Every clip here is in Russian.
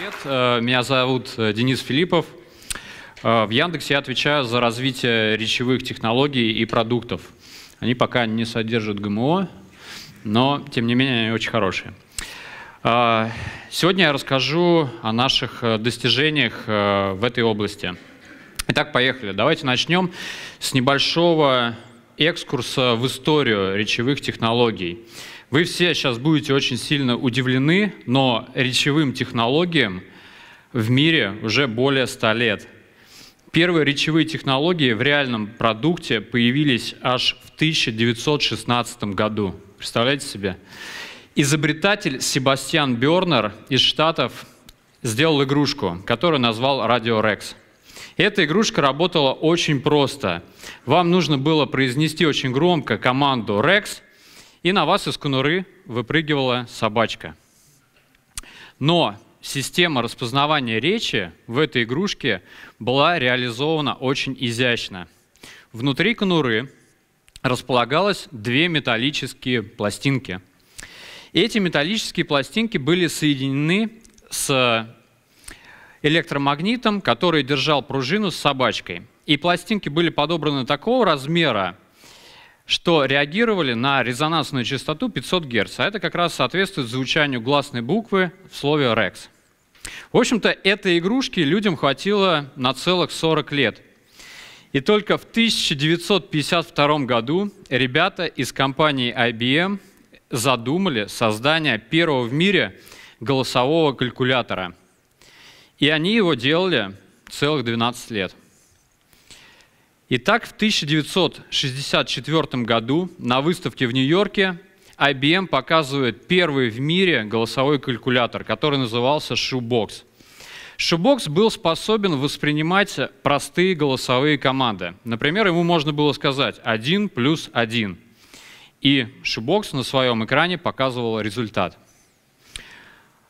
привет. Э, меня зовут э, Денис Филиппов. Э, в Яндексе я отвечаю за развитие речевых технологий и продуктов. Они пока не содержат ГМО, но, тем не менее, они очень хорошие. Сегодня я расскажу о наших достижениях в этой области. Итак, поехали. Давайте начнем с небольшого экскурса в историю речевых технологий. Вы все сейчас будете очень сильно удивлены, но речевым технологиям в мире уже более 100 лет. Первые речевые технологии в реальном продукте появились аж в 1916 году. Представляете себе? Изобретатель Себастьян Бернер из Штатов сделал игрушку, которую назвал «Радио Рекс». Эта игрушка работала очень просто. Вам нужно было произнести очень громко команду «Рекс», и на вас из конуры выпрыгивала собачка. Но система распознавания речи в этой игрушке была реализована очень изящно. Внутри конуры располагалось две металлические пластинки. Эти металлические пластинки были соединены с электромагнитом, который держал пружину с собачкой. И пластинки были подобраны такого размера, что реагировали на резонансную частоту 500 Гц, а это как раз соответствует звучанию гласной буквы в слове «rex». В общем-то, этой игрушки людям хватило на целых 40 лет. И только в 1952 году ребята из компании IBM задумали создание первого в мире голосового калькулятора. И они его делали целых 12 лет. Итак, в 1964 году на выставке в Нью-Йорке IBM показывает первый в мире голосовой калькулятор, который назывался Shoebox. Shoebox был способен воспринимать простые голосовые команды. Например, ему можно было сказать 1 плюс 1. И Shoebox на своем экране показывал результат.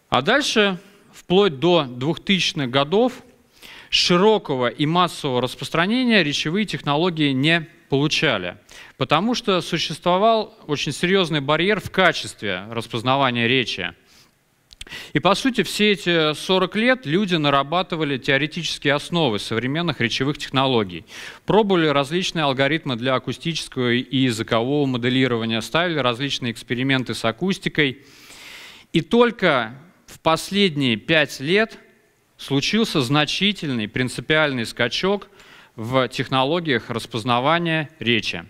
А дальше, вплоть до 2000-х годов, широкого и массового распространения речевые технологии не получали, потому что существовал очень серьезный барьер в качестве распознавания речи. И, по сути, все эти 40 лет люди нарабатывали теоретические основы современных речевых технологий, пробовали различные алгоритмы для акустического и языкового моделирования, ставили различные эксперименты с акустикой. И только в последние пять лет – случился значительный принципиальный скачок в технологиях распознавания речи.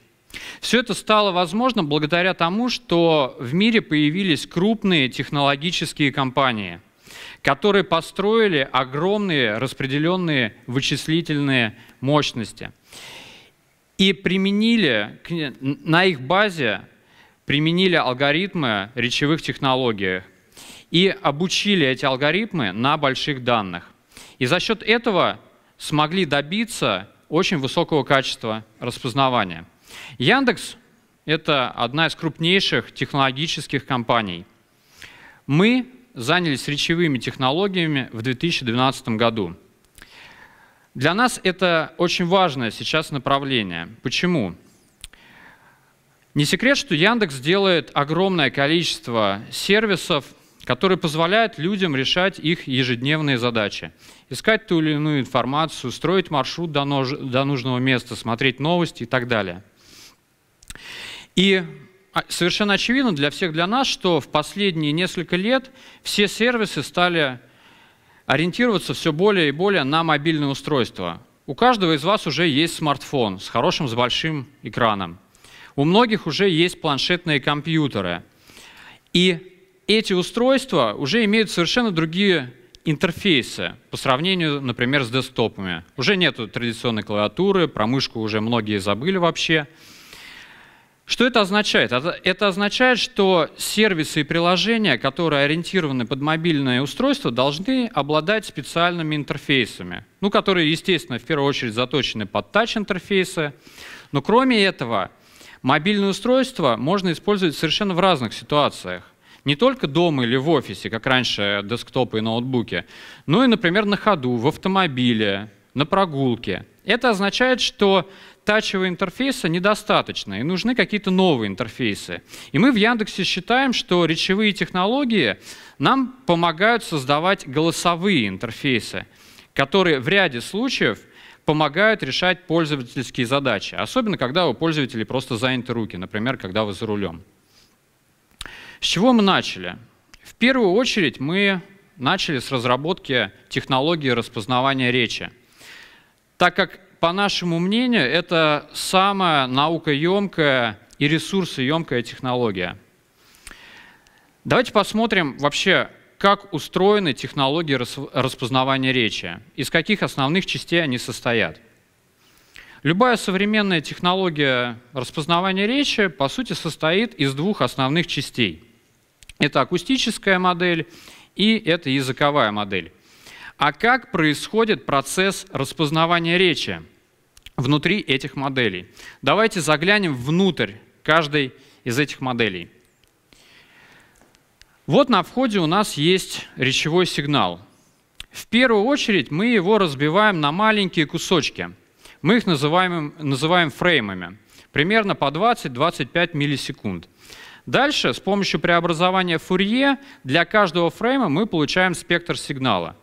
Все это стало возможно благодаря тому, что в мире появились крупные технологические компании, которые построили огромные распределенные вычислительные мощности и применили на их базе применили алгоритмы речевых технологий, и обучили эти алгоритмы на больших данных. И за счет этого смогли добиться очень высокого качества распознавания. Яндекс — это одна из крупнейших технологических компаний. Мы занялись речевыми технологиями в 2012 году. Для нас это очень важное сейчас направление. Почему? Не секрет, что Яндекс делает огромное количество сервисов который позволяет людям решать их ежедневные задачи. Искать ту или иную информацию, строить маршрут до, нож... до нужного места, смотреть новости и так далее. И а, совершенно очевидно для всех для нас, что в последние несколько лет все сервисы стали ориентироваться все более и более на мобильные устройства. У каждого из вас уже есть смартфон с хорошим, с большим экраном. У многих уже есть планшетные компьютеры. И эти устройства уже имеют совершенно другие интерфейсы по сравнению, например, с десктопами. Уже нет традиционной клавиатуры, про мышку уже многие забыли вообще. Что это означает? Это означает, что сервисы и приложения, которые ориентированы под мобильное устройство, должны обладать специальными интерфейсами, ну, которые, естественно, в первую очередь заточены под тач-интерфейсы. Но кроме этого, мобильные устройства можно использовать совершенно в разных ситуациях не только дома или в офисе, как раньше десктопы и ноутбуки, но и, например, на ходу, в автомобиле, на прогулке. Это означает, что тачевого интерфейса недостаточно, и нужны какие-то новые интерфейсы. И мы в Яндексе считаем, что речевые технологии нам помогают создавать голосовые интерфейсы, которые в ряде случаев помогают решать пользовательские задачи, особенно когда у пользователей просто заняты руки, например, когда вы за рулем. С чего мы начали? В первую очередь мы начали с разработки технологии распознавания речи, так как, по нашему мнению, это самая наукоемкая и ресурсоемкая технология. Давайте посмотрим вообще, как устроены технологии распознавания речи, из каких основных частей они состоят. Любая современная технология распознавания речи, по сути, состоит из двух основных частей. Это акустическая модель и это языковая модель. А как происходит процесс распознавания речи внутри этих моделей? Давайте заглянем внутрь каждой из этих моделей. Вот на входе у нас есть речевой сигнал. В первую очередь мы его разбиваем на маленькие кусочки. Мы их называем, называем фреймами. Примерно по 20-25 миллисекунд. Дальше с помощью преобразования Фурье для каждого фрейма мы получаем спектр сигнала.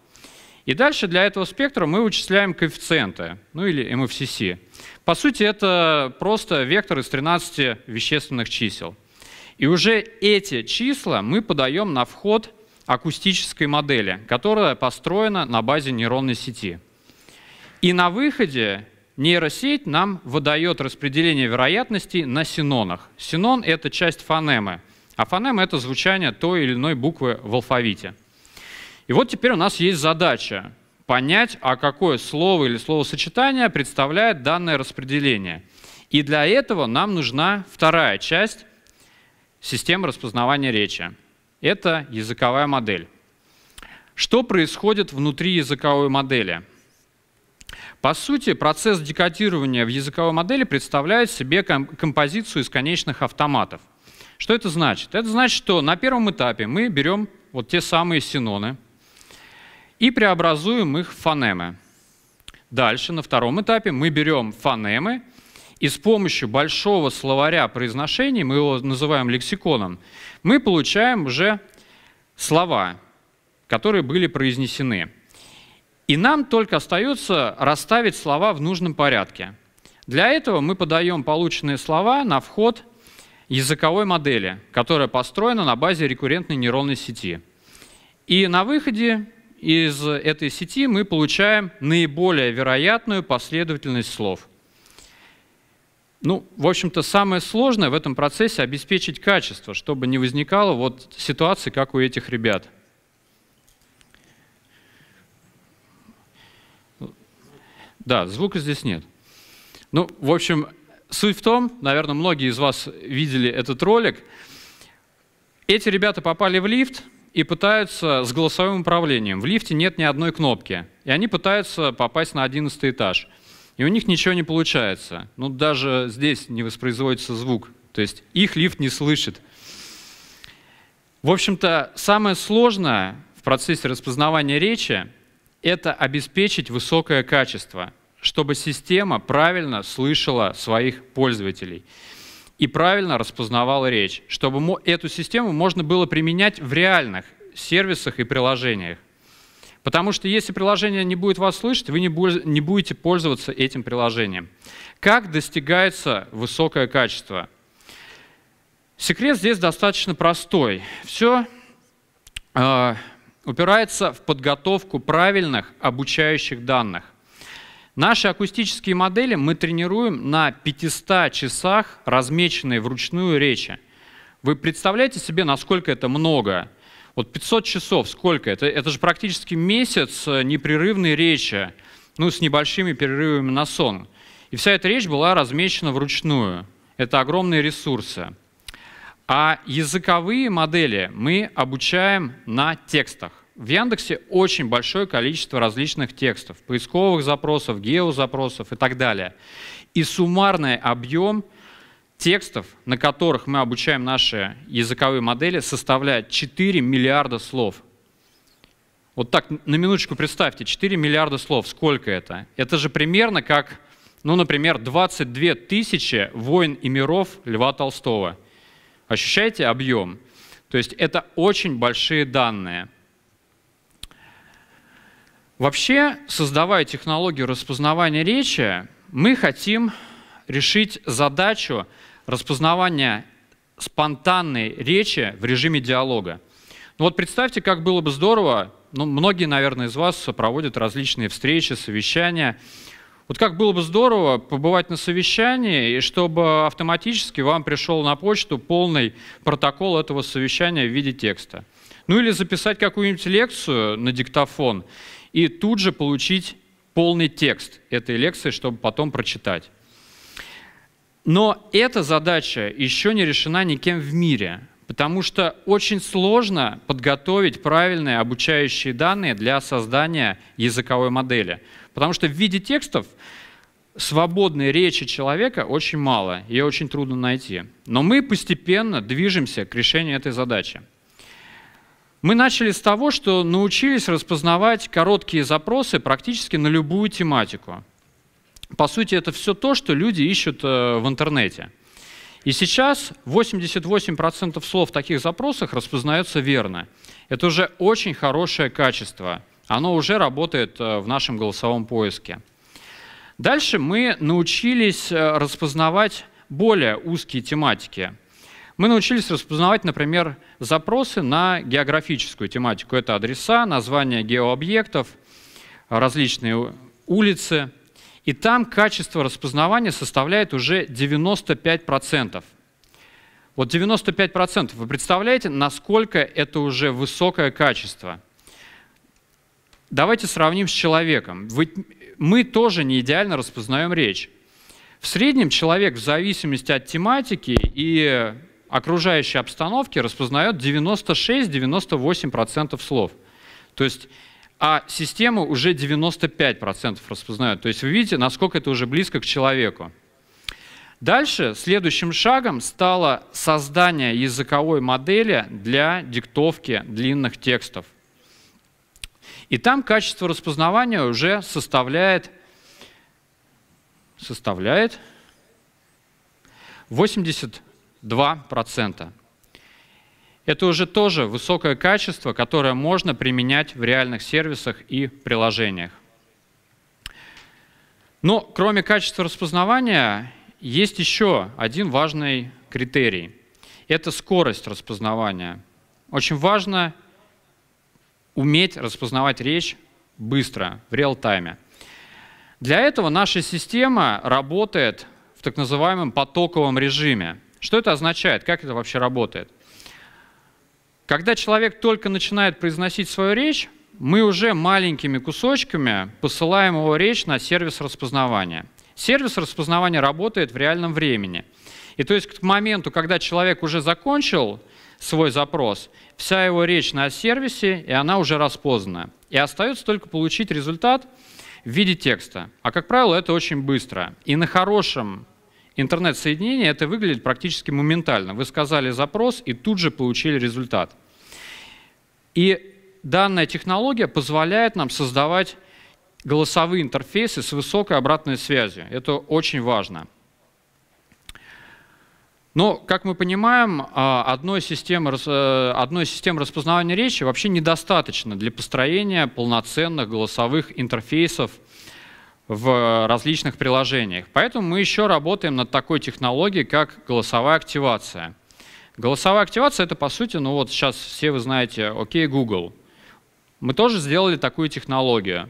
И дальше для этого спектра мы вычисляем коэффициенты, ну или MFCC. По сути, это просто вектор из 13 вещественных чисел. И уже эти числа мы подаем на вход акустической модели, которая построена на базе нейронной сети. И на выходе нейросеть нам выдает распределение вероятностей на синонах. Синон — это часть фонемы, а фонема — это звучание той или иной буквы в алфавите. И вот теперь у нас есть задача понять, а какое слово или словосочетание представляет данное распределение. И для этого нам нужна вторая часть системы распознавания речи. Это языковая модель. Что происходит внутри языковой модели? По сути, процесс декодирования в языковой модели представляет себе композицию из конечных автоматов. Что это значит? Это значит, что на первом этапе мы берем вот те самые синоны и преобразуем их в фонемы. Дальше, на втором этапе, мы берем фонемы и с помощью большого словаря произношений, мы его называем лексиконом, мы получаем уже слова, которые были произнесены. И нам только остается расставить слова в нужном порядке. Для этого мы подаем полученные слова на вход языковой модели, которая построена на базе рекуррентной нейронной сети. И на выходе из этой сети мы получаем наиболее вероятную последовательность слов. Ну, в общем-то, самое сложное в этом процессе обеспечить качество, чтобы не возникало вот ситуации, как у этих ребят – Да, звука здесь нет. Ну, в общем, суть в том, наверное, многие из вас видели этот ролик. Эти ребята попали в лифт и пытаются с голосовым управлением. В лифте нет ни одной кнопки. И они пытаются попасть на 11 этаж. И у них ничего не получается. Ну, даже здесь не воспроизводится звук. То есть их лифт не слышит. В общем-то, самое сложное в процессе распознавания речи это обеспечить высокое качество, чтобы система правильно слышала своих пользователей и правильно распознавала речь, чтобы эту систему можно было применять в реальных сервисах и приложениях. Потому что если приложение не будет вас слышать, вы не будете пользоваться этим приложением. Как достигается высокое качество? Секрет здесь достаточно простой. Все а, упирается в подготовку правильных обучающих данных. Наши акустические модели мы тренируем на 500 часах, размеченные вручную речи. Вы представляете себе, насколько это много? Вот 500 часов, сколько? Это, это же практически месяц э, непрерывной речи, ну, с небольшими перерывами на сон. И вся эта речь была размечена вручную. Это огромные ресурсы. А языковые модели мы обучаем на текстах. В Яндексе очень большое количество различных текстов, поисковых запросов, геозапросов и так далее. И суммарный объем текстов, на которых мы обучаем наши языковые модели, составляет 4 миллиарда слов. Вот так, на минуточку представьте, 4 миллиарда слов, сколько это? Это же примерно как, ну, например, 22 тысячи «Войн и миров» Льва Толстого – Ощущаете объем? То есть это очень большие данные. Вообще, создавая технологию распознавания речи, мы хотим решить задачу распознавания спонтанной речи в режиме диалога. Ну вот представьте, как было бы здорово, ну, многие, наверное, из вас проводят различные встречи, совещания, вот как было бы здорово побывать на совещании, и чтобы автоматически вам пришел на почту полный протокол этого совещания в виде текста. Ну или записать какую-нибудь лекцию на диктофон и тут же получить полный текст этой лекции, чтобы потом прочитать. Но эта задача еще не решена никем в мире, потому что очень сложно подготовить правильные обучающие данные для создания языковой модели – Потому что в виде текстов свободной речи человека очень мало, ее очень трудно найти. Но мы постепенно движемся к решению этой задачи. Мы начали с того, что научились распознавать короткие запросы практически на любую тематику. По сути, это все то, что люди ищут э, в интернете. И сейчас 88% слов в таких запросах распознаются верно. Это уже очень хорошее качество – оно уже работает э, в нашем голосовом поиске. Дальше мы научились э, распознавать более узкие тематики. Мы научились распознавать, например, запросы на географическую тематику. Это адреса, названия геообъектов, различные улицы. И там качество распознавания составляет уже 95%. Вот 95%. Вы представляете, насколько это уже высокое качество? Давайте сравним с человеком. Мы тоже не идеально распознаем речь. В среднем человек в зависимости от тематики и окружающей обстановки распознает 96-98% слов. То есть, а система уже 95% распознает. То есть вы видите, насколько это уже близко к человеку. Дальше следующим шагом стало создание языковой модели для диктовки длинных текстов. И там качество распознавания уже составляет, составляет 82%. Это уже тоже высокое качество, которое можно применять в реальных сервисах и приложениях. Но кроме качества распознавания есть еще один важный критерий. Это скорость распознавания. Очень важно уметь распознавать речь быстро, в реал-тайме. Для этого наша система работает в так называемом потоковом режиме. Что это означает? Как это вообще работает? Когда человек только начинает произносить свою речь, мы уже маленькими кусочками посылаем его речь на сервис распознавания. Сервис распознавания работает в реальном времени. И то есть к моменту, когда человек уже закончил свой запрос, вся его речь на сервисе, и она уже распознана. И остается только получить результат в виде текста. А, как правило, это очень быстро. И на хорошем интернет-соединении это выглядит практически моментально. Вы сказали запрос и тут же получили результат. И данная технология позволяет нам создавать голосовые интерфейсы с высокой обратной связью. Это очень важно. Но, как мы понимаем, а, одной системы, э, одной системы распознавания речи вообще недостаточно для построения полноценных голосовых интерфейсов в различных приложениях. Поэтому мы еще работаем над такой технологией, как голосовая активация. Голосовая активация — это, по сути, ну вот сейчас все вы знаете, окей, Google. Мы тоже сделали такую технологию.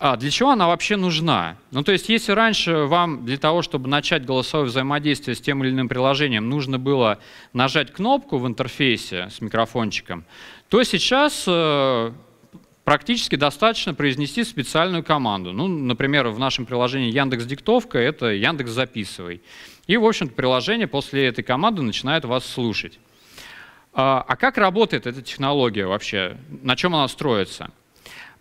А для чего она вообще нужна? Ну, то есть, если раньше вам для того, чтобы начать голосовое взаимодействие с тем или иным приложением, нужно было нажать кнопку в интерфейсе с микрофончиком, то сейчас э, практически достаточно произнести специальную команду. Ну, например, в нашем приложении Яндекс Диктовка это Яндекс Записывай. И, в общем-то, приложение после этой команды начинает вас слушать. А, а как работает эта технология вообще? На чем она строится?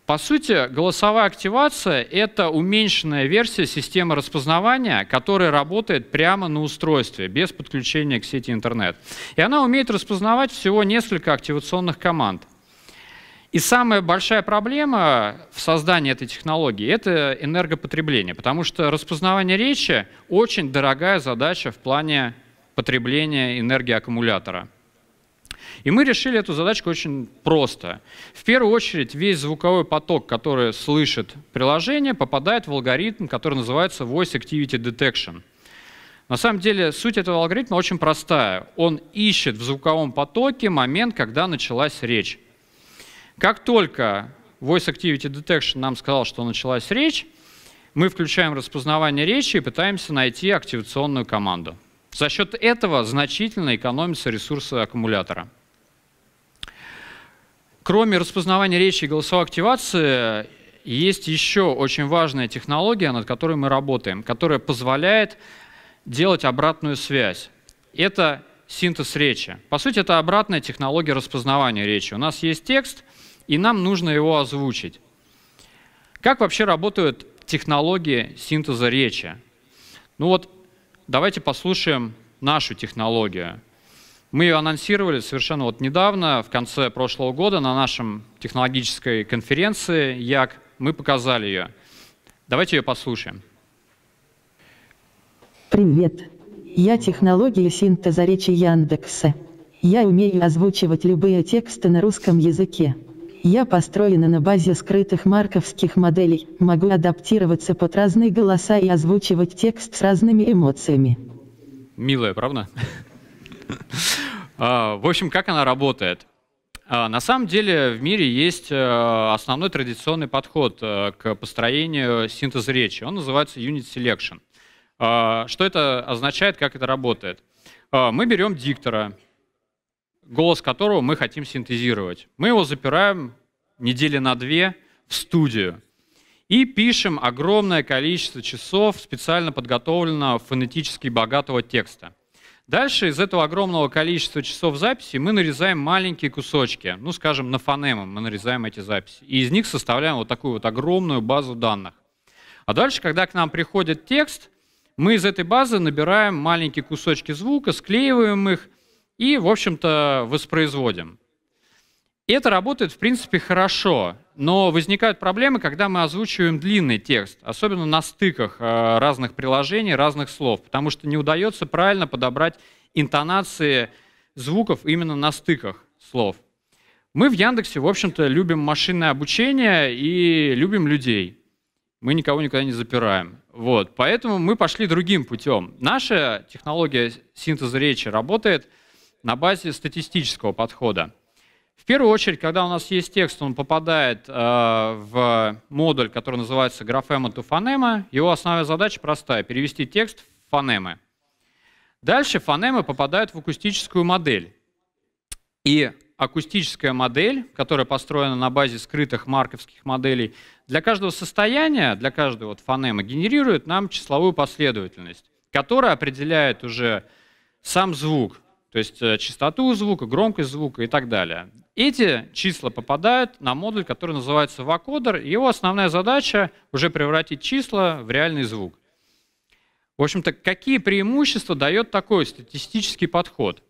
По сути, голосовая активация — это уменьшенная версия системы распознавания, которая работает прямо на устройстве, без подключения к сети интернет. И она умеет распознавать всего несколько активационных команд. И самая большая проблема в создании этой технологии — это энергопотребление, потому что распознавание речи — очень дорогая задача в плане потребления энергии аккумулятора — и мы решили эту задачку очень просто. В первую очередь весь звуковой поток, который слышит приложение, попадает в алгоритм, который называется Voice Activity Detection. На самом деле суть этого алгоритма очень простая. Он ищет в звуковом потоке момент, когда началась речь. Как только Voice Activity Detection нам сказал, что началась речь, мы включаем распознавание речи и пытаемся найти активационную команду. За счет этого значительно экономится ресурсы аккумулятора. Кроме распознавания речи и голосовой активации, есть еще очень важная технология, над которой мы работаем, которая позволяет делать обратную связь. Это синтез речи. По сути, это обратная технология распознавания речи. У нас есть текст, и нам нужно его озвучить. Как вообще работают технологии синтеза речи? Ну вот, давайте послушаем нашу технологию. Мы ее анонсировали совершенно вот недавно, в конце прошлого года, на нашем технологической конференции Як. Мы показали ее. Давайте ее послушаем. Привет. Я технология синтеза речи Яндекса. Я умею озвучивать любые тексты на русском языке. Я построена на базе скрытых марковских моделей, могу адаптироваться под разные голоса и озвучивать текст с разными эмоциями. Милая, правда? А, в общем, как она работает? А, на самом деле в мире есть э, основной традиционный подход э, к построению синтеза речи. Он называется Unit Selection. А, что это означает, как это работает? Мы берем диктора, голос которого мы хотим синтезировать. Мы его запираем недели на две в студию и пишем огромное количество часов специально подготовленного фонетически богатого текста. Дальше из этого огромного количества часов записи мы нарезаем маленькие кусочки, ну, скажем, на фонемы мы нарезаем эти записи. И из них составляем вот такую вот огромную базу данных. А дальше, когда к нам приходит текст, мы из этой базы набираем маленькие кусочки звука, склеиваем их и, в общем-то, воспроизводим. И это работает, в принципе, хорошо. Но возникают проблемы, когда мы озвучиваем длинный текст, особенно на стыках э, разных приложений, разных слов, потому что не удается правильно подобрать интонации звуков именно на стыках слов. Мы в Яндексе, в общем-то, любим машинное обучение и любим людей. Мы никого никогда не запираем. Вот. Поэтому мы пошли другим путем. Наша технология синтеза речи работает на базе статистического подхода первую очередь, когда у нас есть текст, он попадает э, в модуль, который называется графема to фонема. Его основная задача простая — перевести текст в фонемы. Дальше фонемы попадают в акустическую модель. И акустическая модель, которая построена на базе скрытых марковских моделей, для каждого состояния, для каждого вот фонема генерирует нам числовую последовательность, которая определяет уже сам звук, то есть э, частоту звука, громкость звука и так далее. Эти числа попадают на модуль, который называется вакодер. Его основная задача уже превратить числа в реальный звук. В общем-то, какие преимущества дает такой статистический подход?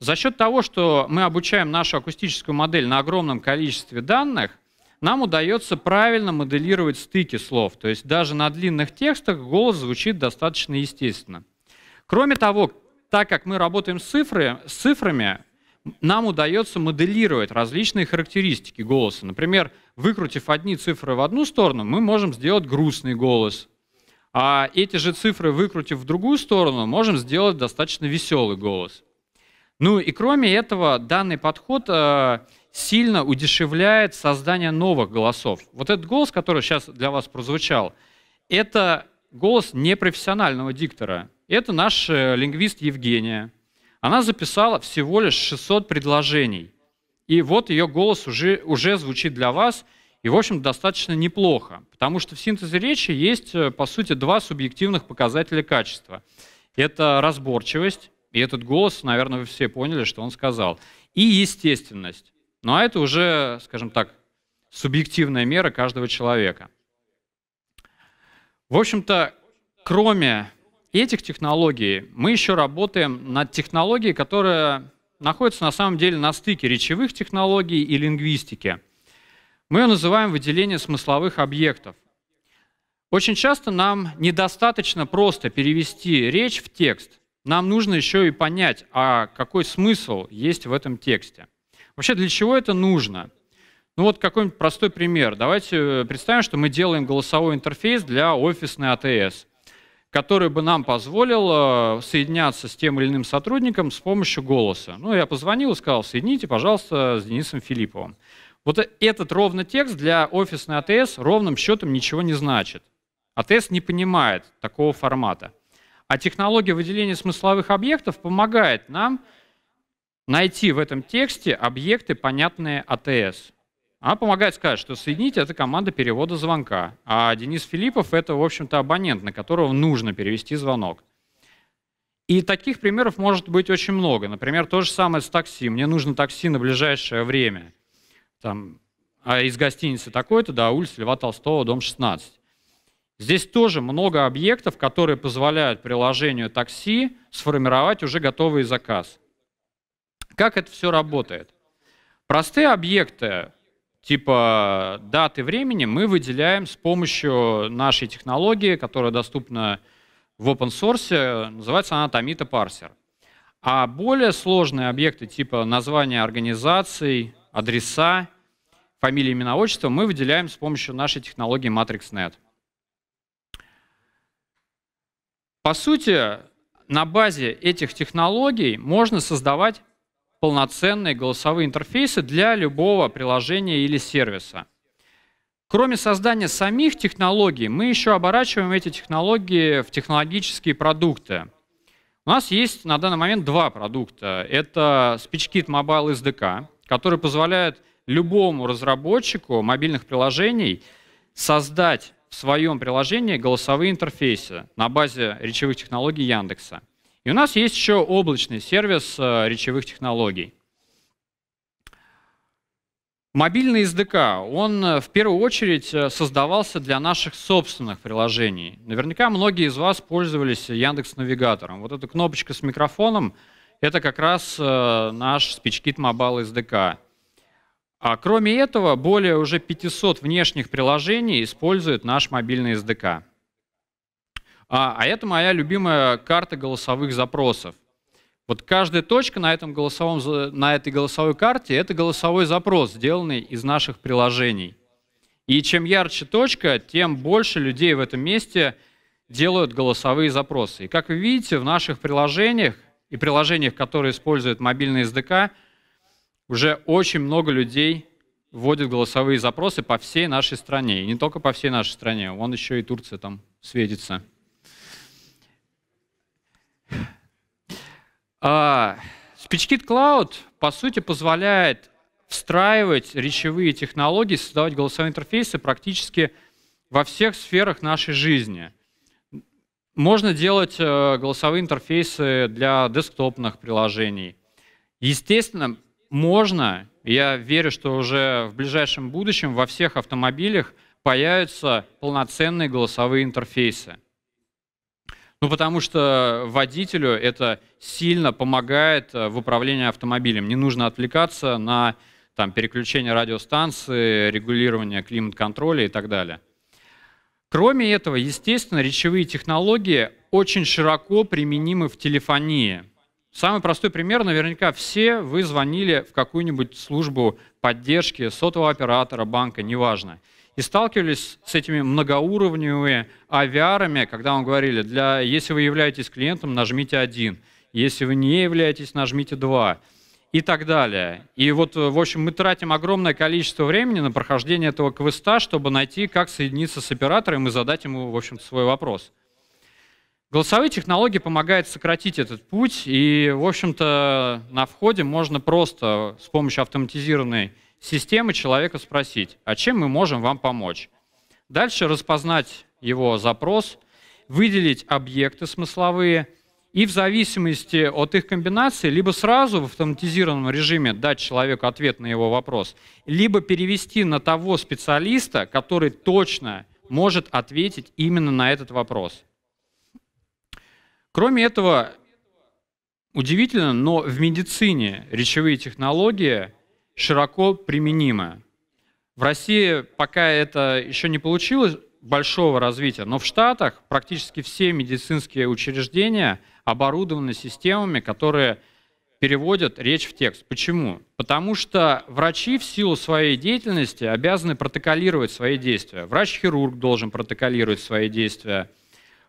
За счет того, что мы обучаем нашу акустическую модель на огромном количестве данных, нам удается правильно моделировать стыки слов. То есть даже на длинных текстах голос звучит достаточно естественно. Кроме того, так как мы работаем с, цифры, с цифрами, нам удается моделировать различные характеристики голоса. Например, выкрутив одни цифры в одну сторону, мы можем сделать грустный голос. А эти же цифры, выкрутив в другую сторону, можем сделать достаточно веселый голос. Ну и кроме этого, данный подход э, сильно удешевляет создание новых голосов. Вот этот голос, который сейчас для вас прозвучал, это голос непрофессионального диктора. Это наш э, лингвист Евгения. Она записала всего лишь 600 предложений. И вот ее голос уже, уже звучит для вас, и, в общем, достаточно неплохо, потому что в синтезе речи есть, э, по сути, два субъективных показателя качества. Это разборчивость, и этот голос, наверное, вы все поняли, что он сказал, и естественность. Ну а это уже, скажем так, субъективная мера каждого человека. В общем-то, кроме этих технологий мы еще работаем над технологией, которая находится на самом деле на стыке речевых технологий и лингвистики. Мы ее называем выделение смысловых объектов. Очень часто нам недостаточно просто перевести речь в текст. Нам нужно еще и понять, а какой смысл есть в этом тексте. Вообще, для чего это нужно? Ну вот какой-нибудь простой пример. Давайте э, представим, что мы делаем голосовой интерфейс для офисной АТС – который бы нам позволил э, соединяться с тем или иным сотрудником с помощью голоса. Ну, я позвонил и сказал, соедините, пожалуйста, с Денисом Филипповым. Вот этот ровно текст для офисной АТС ровным счетом ничего не значит. АТС не понимает такого формата. А технология выделения смысловых объектов помогает нам найти в этом тексте объекты, понятные АТС. Она помогает сказать, что соединить это команда перевода звонка, а Денис Филиппов это, в общем-то, абонент, на которого нужно перевести звонок. И таких примеров может быть очень много. Например, то же самое с такси. Мне нужно такси на ближайшее время. Там, «А из гостиницы такой-то, да, улица Льва Толстого, дом 16. Здесь тоже много объектов, которые позволяют приложению такси сформировать уже готовый заказ. Как это все работает? Простые объекты типа даты времени мы выделяем с помощью нашей технологии, которая доступна в open source, называется она Tomita Parser. А более сложные объекты типа названия организаций, адреса, фамилии, имена, отчества мы выделяем с помощью нашей технологии MatrixNet. По сути, на базе этих технологий можно создавать полноценные голосовые интерфейсы для любого приложения или сервиса. Кроме создания самих технологий, мы еще оборачиваем эти технологии в технологические продукты. У нас есть на данный момент два продукта. Это SpeechKit Mobile SDK, который позволяет любому разработчику мобильных приложений создать в своем приложении голосовые интерфейсы на базе речевых технологий Яндекса. И у нас есть еще облачный сервис э, речевых технологий. Мобильный SDK, он э, в первую очередь э, создавался для наших собственных приложений. Наверняка многие из вас пользовались Яндекс Навигатором. Вот эта кнопочка с микрофоном — это как раз наш SpeechKit Mobile SDK. А кроме этого, более уже 500 внешних приложений используют наш мобильный SDK. А, а это моя любимая карта голосовых запросов. Вот каждая точка на, этом голосовом, на этой голосовой карте – это голосовой запрос, сделанный из наших приложений. И чем ярче точка, тем больше людей в этом месте делают голосовые запросы. И как вы видите, в наших приложениях и приложениях, которые используют мобильный SDK, уже очень много людей вводят голосовые запросы по всей нашей стране. И не только по всей нашей стране, вон еще и Турция там светится. А, SpeechKit клауд по сути, позволяет встраивать речевые технологии, создавать голосовые интерфейсы практически во всех сферах нашей жизни. Можно делать э, голосовые интерфейсы для десктопных приложений. Естественно, можно, я верю, что уже в ближайшем будущем во всех автомобилях появятся полноценные голосовые интерфейсы. Ну, потому что водителю это сильно помогает э, в управлении автомобилем. Не нужно отвлекаться на там, переключение радиостанции, регулирование климат-контроля и так далее. Кроме этого, естественно, речевые технологии очень широко применимы в телефонии. Самый простой пример, наверняка все вы звонили в какую-нибудь службу поддержки сотового оператора, банка, неважно и сталкивались с этими многоуровневыми авиарами, когда вам говорили, для, если вы являетесь клиентом, нажмите один, если вы не являетесь, нажмите два и так далее. И вот, э, в общем, мы тратим огромное количество времени на прохождение этого квеста, чтобы найти, как соединиться с оператором и задать ему, в общем свой вопрос. Голосовые технологии помогают сократить этот путь, и, в общем-то, на входе можно просто с помощью автоматизированной системы человека спросить, а чем мы можем вам помочь. Дальше распознать его запрос, выделить объекты смысловые и в зависимости от их комбинации либо сразу в автоматизированном режиме дать человеку ответ на его вопрос, либо перевести на того специалиста, который точно может ответить именно на этот вопрос. Кроме этого, удивительно, но в медицине речевые технологии широко применимая. В России пока это еще не получилось большого развития, но в Штатах практически все медицинские учреждения оборудованы системами, которые переводят речь в текст. Почему? Потому что врачи в силу своей деятельности обязаны протоколировать свои действия. Врач-хирург должен протоколировать свои действия.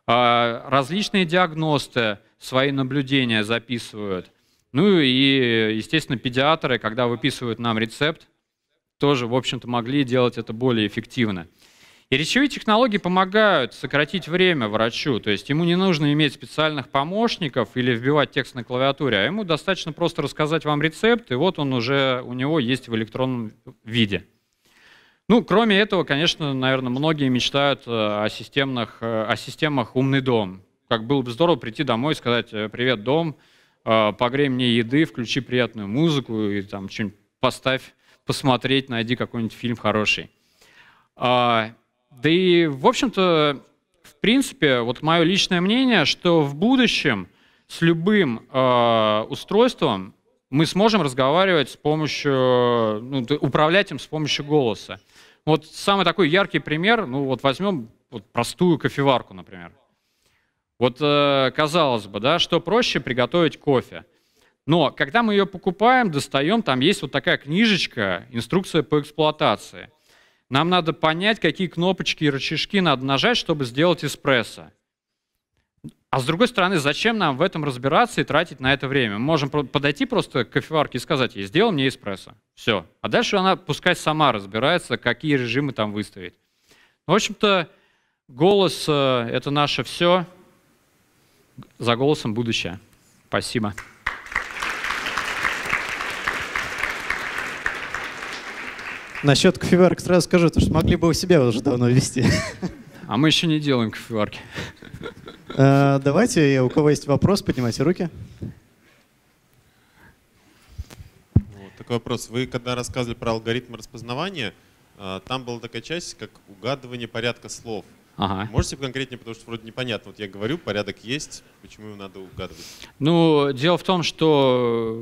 А, различные диагносты свои наблюдения записывают – ну и, естественно, педиатры, когда выписывают нам рецепт, тоже, в общем-то, могли делать это более эффективно. И речевые технологии помогают сократить время врачу, то есть ему не нужно иметь специальных помощников или вбивать текст на клавиатуре, а ему достаточно просто рассказать вам рецепт, и вот он уже у него есть в электронном виде. Ну, кроме этого, конечно, наверное, многие мечтают э, о, системных, э, о системах «Умный дом». Как было бы здорово прийти домой и сказать «Э, «Привет, дом», а, погрей мне еды, включи приятную музыку и там что-нибудь поставь, посмотреть, найди какой-нибудь фильм хороший. А, да и, в общем-то, в принципе, вот мое личное мнение, что в будущем с любым а, устройством мы сможем разговаривать с помощью, ну, управлять им с помощью голоса. Вот самый такой яркий пример, ну вот возьмем вот простую кофеварку, например. Вот э, казалось бы, да, что проще приготовить кофе. Но когда мы ее покупаем, достаем, там есть вот такая книжечка, инструкция по эксплуатации. Нам надо понять, какие кнопочки и рычажки надо нажать, чтобы сделать эспрессо. А с другой стороны, зачем нам в этом разбираться и тратить на это время? Мы можем подойти просто к кофеварке и сказать ей, сделай мне эспрессо. Все. А дальше она пускай сама разбирается, какие режимы там выставить. Ну, в общем-то, голос э, — это наше все за голосом будущее. Спасибо. Насчет кофеварок сразу скажу, потому что могли бы у себя уже давно вести. А мы еще не делаем кофеварки. А, э, давайте, у кого есть вопрос, поднимайте руки. Вот такой вопрос. Вы когда рассказывали про алгоритм распознавания, э, там была такая часть, как угадывание порядка слов. Ага. Можете конкретнее, потому что вроде непонятно. Вот я говорю, порядок есть, почему его надо угадывать? Ну, дело в том, что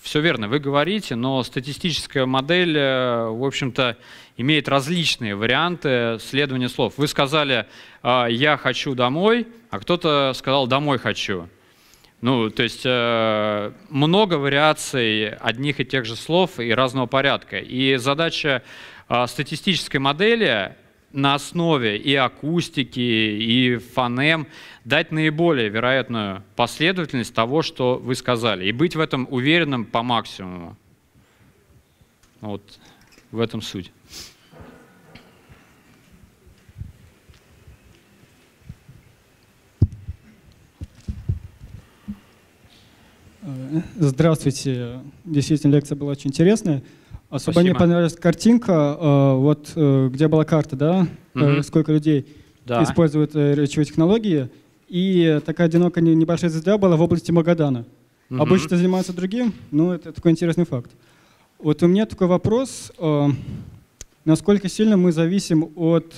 все верно, вы говорите, но статистическая модель, э, в общем-то, имеет различные варианты следования слов. Вы сказали «А, «я хочу домой», а кто-то сказал «домой хочу». Ну, то есть э, много вариаций одних и тех же слов и разного порядка. И задача э, статистической модели на основе и акустики, и фонем дать наиболее вероятную последовательность того, что вы сказали, и быть в этом уверенным по максимуму. Вот в этом суть. Э, здравствуйте. Действительно, лекция была очень интересная. Особо Спасибо. мне понравилась картинка, э, вот э, где была карта, да, угу. сколько людей да. используют речевые технологии. И такая одинокая небольшая звезда была в области Магадана. Угу. Обычно занимаются другим, но это такой интересный факт. Вот у меня такой вопрос, насколько сильно мы зависим от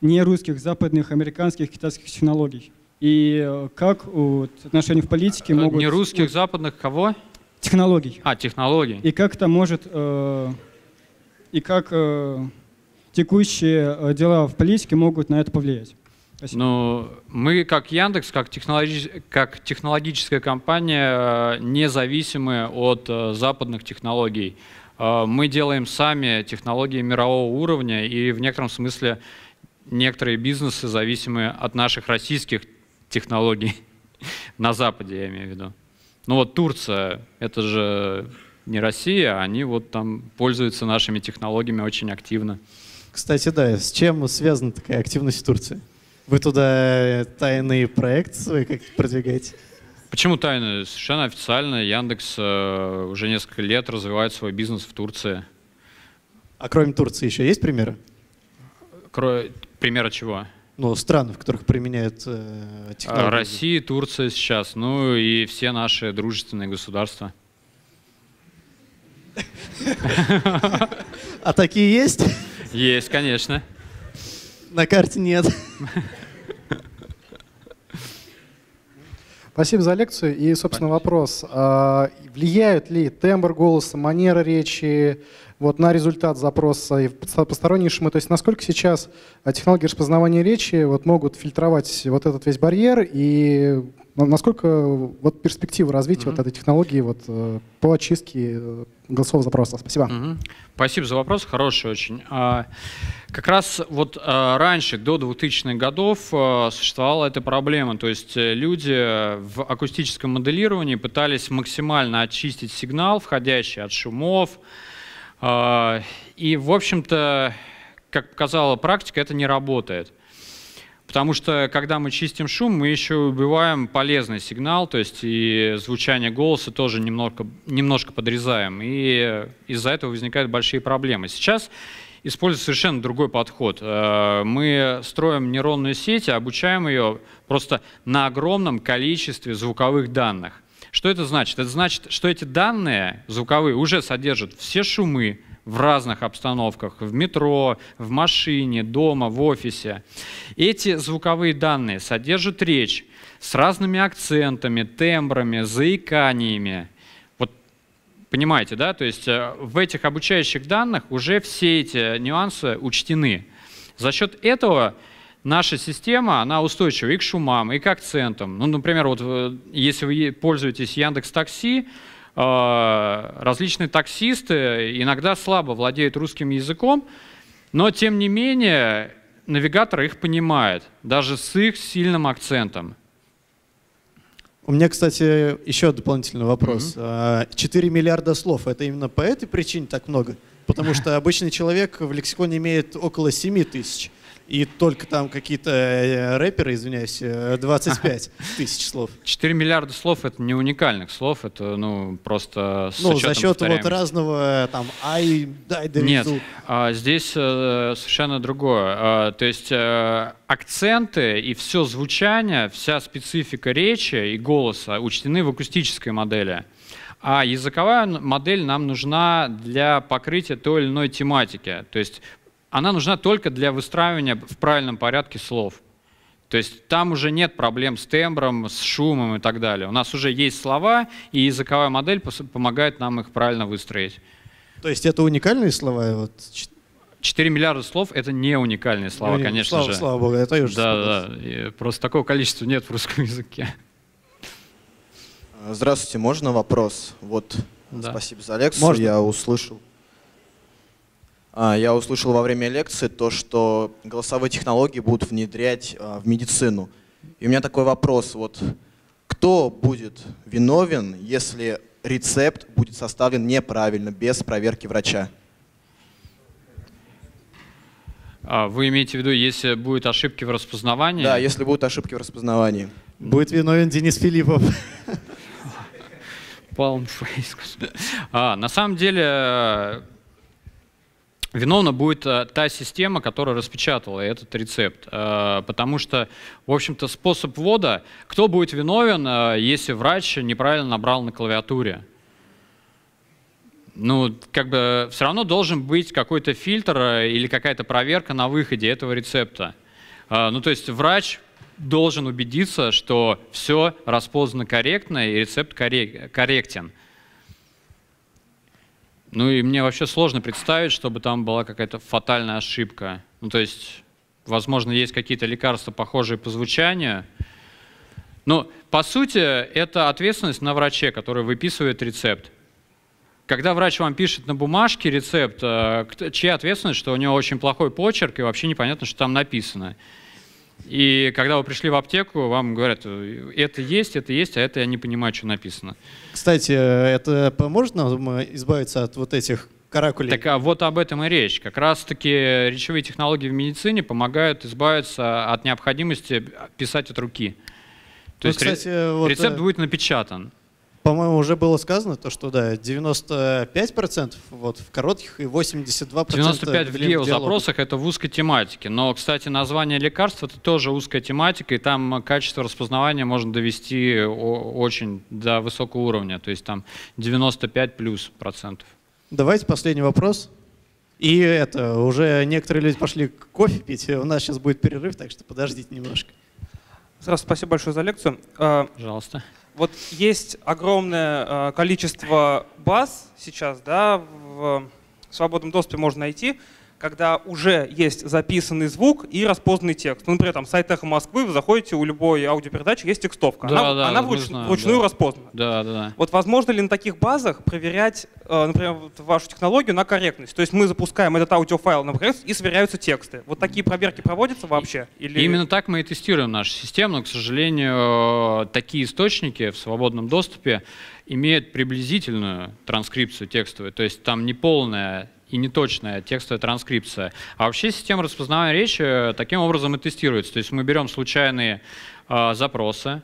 не русских, западных, американских, китайских технологий? И как вот, отношения в политике могут... Не русских, западных, кого? Технологий. А, технологий. И как это может... Э, и как э, текущие э, дела в политике могут на это повлиять? Спасибо. Ну, мы как Яндекс, как, технологи- как технологическая компания, э, независимы от э, западных технологий. Мы делаем сами технологии мирового уровня, и в некотором смысле некоторые бизнесы зависимы от наших российских технологий на Западе, я имею в виду. Ну вот Турция, это же не Россия, они вот там пользуются нашими технологиями очень активно. Кстати, да, с чем связана такая активность Турции? Вы туда э, тайный проект свой как продвигаете? Почему тайно? Совершенно официально Яндекс э, уже несколько лет развивает свой бизнес в Турции. А кроме Турции еще есть примеры? Кро... Примеры чего? ну, стран, в которых применяют э, технологии? Россия, Турция сейчас, ну и все наши дружественные государства. А такие есть? Есть, конечно. На карте нет. Спасибо за лекцию. И, собственно, вопрос. А, влияют ли тембр голоса, манера речи, вот, на результат запроса и посторонние шумы. То есть насколько сейчас э, технологии распознавания речи вот, могут фильтровать вот этот весь барьер и насколько э, вот, перспективы развития mm-hmm. вот этой технологии вот, э, по очистке голосового запроса? Спасибо. Mm-hmm. Спасибо за вопрос, хороший очень. А, как раз вот раньше, до 2000-х годов, существовала эта проблема. То есть люди в акустическом моделировании пытались максимально очистить сигнал, входящий от шумов, а, и, в общем-то, как показала практика, это не работает. Потому что, когда мы чистим шум, мы еще убиваем полезный сигнал, то есть и звучание голоса тоже немножко, немножко подрезаем. И из-за этого возникают большие проблемы. Сейчас используется совершенно другой подход. Э, мы строим нейронную сеть и обучаем ее просто на огромном количестве звуковых данных. Что это значит? Это значит, что эти данные звуковые уже содержат все шумы в разных обстановках, в метро, в машине, дома, в офисе. Эти звуковые данные содержат речь с разными акцентами, тембрами, заиканиями. Вот, Понимаете, да? То есть э, в этих обучающих данных уже все эти нюансы учтены. За счет этого наша система, она устойчива и к шумам, и к акцентам. Ну, например, вот э, если вы пользуетесь Яндекс Такси, э, различные таксисты иногда слабо владеют русским языком, но тем не менее навигатор их понимает, даже с их сильным акцентом. У меня, кстати, еще дополнительный вопрос. Mm-hmm. 4 а, миллиарда слов. Это именно по этой причине так много? Потому что обычный человек в лексиконе имеет около 7 тысяч и только там какие-то э, э, рэперы, извиняюсь, 25 э, тысяч слов. 4 миллиарда слов — это не уникальных слов, это, ну, просто Ну, за счет вот разного, там, ай, дай да. Нет, а, здесь совершенно другое. А, то есть акценты и все звучание, вся специфика речи и голоса учтены в акустической модели. А языковая модель нам нужна для покрытия той или иной тематики. То есть она нужна только для выстраивания в правильном порядке слов. То есть там уже нет проблем с тембром, с шумом и так далее. У нас уже есть слова, и языковая модель помогает нам их правильно выстроить. То есть это уникальные слова? Вот 4 миллиарда слов — это не уникальные слова, ну, не, конечно слава, же. Слава богу, это уже Да, да, просто такого количества нет в русском языке. Здравствуйте, можно вопрос? Вот, да. спасибо за лекцию, можно? я услышал. А, я услышал во время лекции то, что голосовые технологии будут внедрять а, в медицину. И у меня такой вопрос. Вот, кто будет виновен, если рецепт будет составлен неправильно, без проверки врача? А, вы имеете в виду, если будут ошибки в распознавании? Да, если будут ошибки в распознавании. Будет виновен Денис Филиппов. Palm face. А, на самом деле виновна будет э, та система, которая распечатала этот рецепт. Э, потому что, в общем-то, способ ввода, кто будет виновен, э, если врач неправильно набрал на клавиатуре? Ну, как бы все равно должен быть какой-то фильтр или какая-то проверка на выходе этого рецепта. Ну, то есть врач должен убедиться, что все распознано корректно и рецепт корректен. Ну и мне вообще сложно представить, чтобы там была какая-то фатальная ошибка. Ну то есть, возможно, есть какие-то лекарства, похожие по звучанию. Но по сути это ответственность на враче, который выписывает рецепт. Когда врач вам пишет на бумажке рецепт, э, чья ответственность, что у него очень плохой почерк и вообще непонятно, что там написано. И когда вы пришли в аптеку, вам говорят, это есть, это есть, а это я не понимаю, что написано. Кстати, это поможет нам избавиться от вот этих каракулей? Так а вот об этом и речь. Как раз-таки речевые технологии в медицине помогают избавиться от необходимости писать от руки. То ну, есть кстати, ре- вот, рецепт э, будет напечатан. По-моему, уже было сказано то, что да, 95% вот в коротких и 82% 95 в гео запросах это в узкой тематике. Но, кстати, название лекарства это тоже узкая тематика, и там качество распознавания можно довести очень до высокого уровня, то есть там 95 плюс процентов. Давайте последний вопрос. И это, уже некоторые люди пошли кофе пить, у нас сейчас будет перерыв, так что подождите немножко. Здравствуйте, спасибо большое за лекцию. А, Пожалуйста вот есть огромное э, количество баз сейчас, да, в свободном доступе можно найти, когда уже есть записанный звук и распознанный текст. Ну, например, там сайт Эхо Москвы, вы заходите, у любой аудиопередачи есть текстовка. Да, она да, она вруч, знаем, вручную да. распознана. Да, да, да. Вот возможно ли на таких базах проверять, э, например, вашу технологию на корректность? То есть мы запускаем этот аудиофайл на корректность и сверяются тексты. Вот такие проверки проводятся вообще? Или... Именно так мы и тестируем нашу систему, но, к сожалению, такие источники в свободном доступе имеют приблизительную транскрипцию текстовую, то есть там не полная и неточная текстовая транскрипция. А вообще система распознавания речи э, таким образом и тестируется. То есть мы берем случайные э, запросы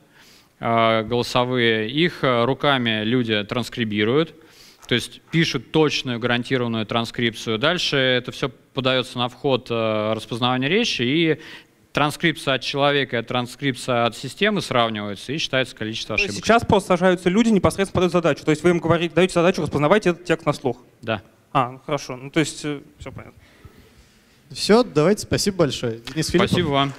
э, голосовые, их э, руками люди транскрибируют, то есть пишут точную гарантированную транскрипцию. Дальше это все подается на вход э, распознавания речи, и транскрипция от человека и транскрипция от системы сравниваются и считается количество ошибок. Сейчас просто сажаются люди, непосредственно подают задачу. То есть вы им говорите, даете задачу, распознавайте этот текст на слух. Да. А, ну хорошо. Ну то есть э, все понятно. Все, давайте спасибо большое. Денис Филиппов. Спасибо вам.